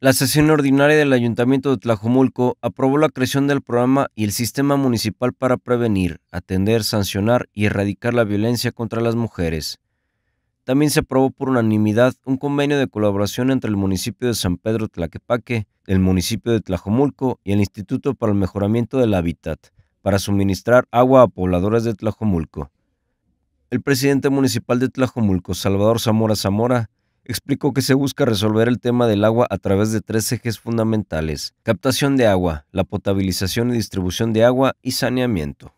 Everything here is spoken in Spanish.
La sesión ordinaria del Ayuntamiento de Tlajomulco aprobó la creación del programa y el sistema municipal para prevenir, atender, sancionar y erradicar la violencia contra las mujeres. También se aprobó por unanimidad un convenio de colaboración entre el municipio de San Pedro Tlaquepaque, el municipio de Tlajomulco y el Instituto para el Mejoramiento del Hábitat para suministrar agua a pobladores de Tlajomulco. El presidente municipal de Tlajomulco, Salvador Zamora Zamora, explicó que se busca resolver el tema del agua a través de tres ejes fundamentales, captación de agua, la potabilización y distribución de agua y saneamiento.